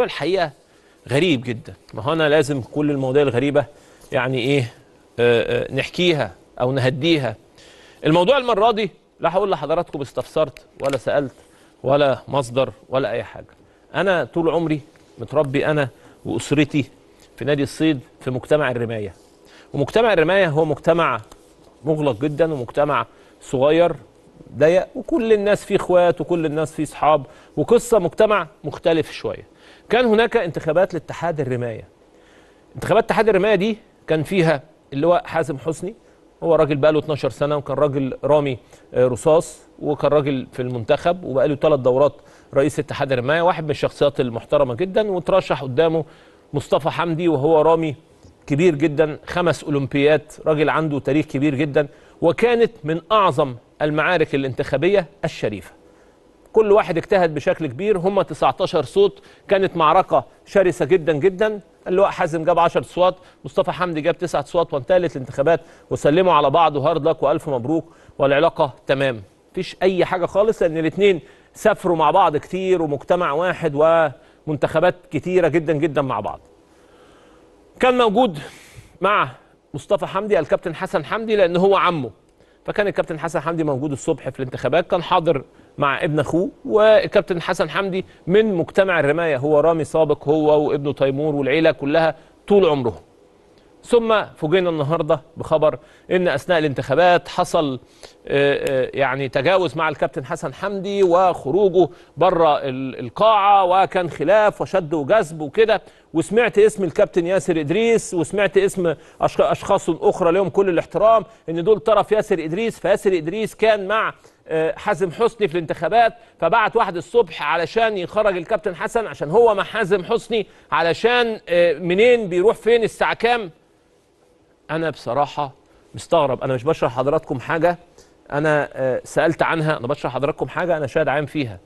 الحقيقه غريب جدا ما هو انا لازم كل المواضيع الغريبه يعني ايه آآ آه، آآ آه، نحكيها او نهديها الموضوع المره دي لا هقول لحضراتكم استفسرت ولا سالت ولا مصدر ولا اي حاجه انا طول عمري متربي انا واسرتي في نادي الصيد في مجتمع الرمايه ومجتمع الرمايه هو مجتمع مغلق جدا ومجتمع صغير ضيق وكل الناس فيه اخوات وكل الناس فيه اصحاب وقصه مجتمع مختلف شويه كان هناك انتخابات لاتحاد الرماية انتخابات اتحاد الرماية دي كان فيها اللواء حازم حسني هو راجل بقاله 12 سنة وكان راجل رامي آه، رصاص وكان راجل في المنتخب وبقاله ثلاث دورات رئيس اتحاد الرماية واحد من الشخصيات المحترمة جدا وترشح قدامه مصطفى حمدي وهو رامي كبير جدا خمس أولمبيات راجل عنده تاريخ كبير جدا وكانت من أعظم المعارك الانتخابية الشريفة كل واحد اجتهد بشكل كبير هم 19 صوت كانت معركة شرسة جدا جدا اللواء حازم جاب 10 اصوات مصطفى حمدي جاب 9 اصوات وانتهت الانتخابات وسلموا على بعض وهارد لك والف مبروك والعلاقه تمام مفيش اي حاجه خالص لان الاثنين سافروا مع بعض كتير ومجتمع واحد ومنتخبات كتيره جدا جدا مع بعض كان موجود مع مصطفى حمدي الكابتن حسن حمدي لان هو عمه فكان الكابتن حسن حمدي موجود الصبح في الانتخابات كان حاضر مع ابن اخوه والكابتن حسن حمدي من مجتمع الرمايه هو رامي سابق هو وابنه تيمور والعيله كلها طول عمرهم ثم فوجئنا النهارده بخبر ان اثناء الانتخابات حصل آه، آه، يعني تجاوز مع الكابتن حسن حمدي وخروجه بره القاعه وكان خلاف وشد وجذب وكده وسمعت اسم الكابتن ياسر ادريس وسمعت اسم اشخاص اخرى لهم كل الاحترام ان دول طرف ياسر ادريس فياسر ادريس كان مع حازم حسني في الانتخابات فبعت واحد الصبح علشان يخرج الكابتن حسن عشان هو مع حازم حسني علشان آه، منين بيروح فين الساعه كام انا بصراحه مستغرب انا مش بشرح حضراتكم حاجه انا آه، سالت عنها انا بشرح حضراتكم حاجه انا شاهد عام فيها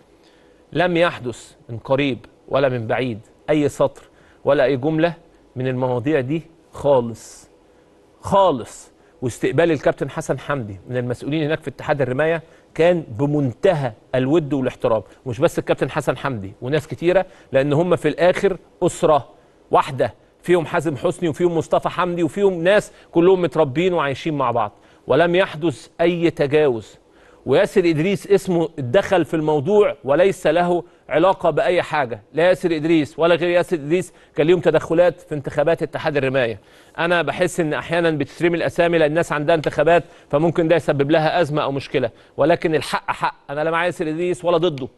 لم يحدث من قريب ولا من بعيد اي سطر ولا اي جمله من المواضيع دي خالص خالص واستقبال الكابتن حسن حمدي من المسؤولين هناك في اتحاد الرمايه كان بمنتهى الود والاحترام مش بس الكابتن حسن حمدي وناس كتيره لان هم في الاخر اسره واحده فيهم حازم حسني وفيهم مصطفى حمدي وفيهم ناس كلهم متربين وعايشين مع بعض ولم يحدث اي تجاوز وياسر ادريس اسمه دخل في الموضوع وليس له علاقة بأي حاجة لا ياسر إدريس ولا غير ياسر إدريس كان ليهم تدخلات في انتخابات اتحاد الرماية أنا بحس إن أحيانا بتشتري الأسامي لأن الناس عندها انتخابات فممكن ده يسبب لها أزمة أو مشكلة ولكن الحق حق أنا لا مع ياسر إدريس ولا ضده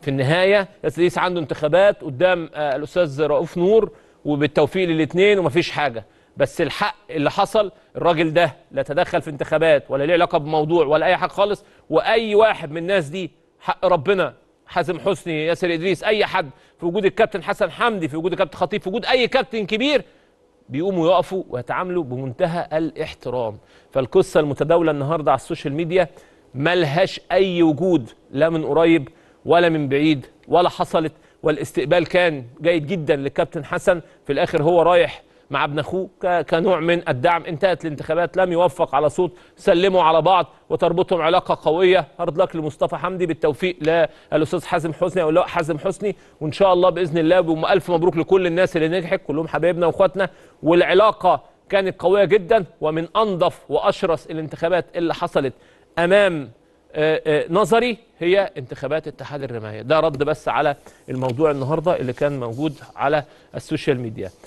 في النهاية ياسر إدريس عنده انتخابات قدام آه، الأستاذ رؤوف نور وبالتوفيق للاثنين ومفيش حاجة بس الحق اللي حصل الراجل ده لا تدخل في انتخابات ولا ليه علاقه بموضوع ولا اي حاجه خالص واي واحد من الناس دي حق ربنا حازم حسني ياسر ادريس اي حد في وجود الكابتن حسن حمدي في وجود الكابتن خطيب في وجود اي كابتن كبير بيقوموا يقفوا ويتعاملوا بمنتهى الاحترام فالقصه المتداوله النهارده على السوشيال ميديا ملهاش اي وجود لا من قريب ولا من بعيد ولا حصلت والاستقبال كان جيد جدا للكابتن حسن في الاخر هو رايح مع ابن اخوه كنوع من الدعم انتهت الانتخابات لم يوفق على صوت سلموا على بعض وتربطهم علاقه قويه هارد لك لمصطفى حمدي بالتوفيق للاستاذ حازم حسني او حازم حسني وان شاء الله باذن الله والف مبروك لكل الناس اللي نجحت كلهم حبايبنا واخواتنا والعلاقه كانت قويه جدا ومن انظف واشرس الانتخابات اللي حصلت امام آه، آه، نظري هي انتخابات اتحاد الرمايه ده رد بس على الموضوع النهارده اللي كان موجود على السوشيال ميديا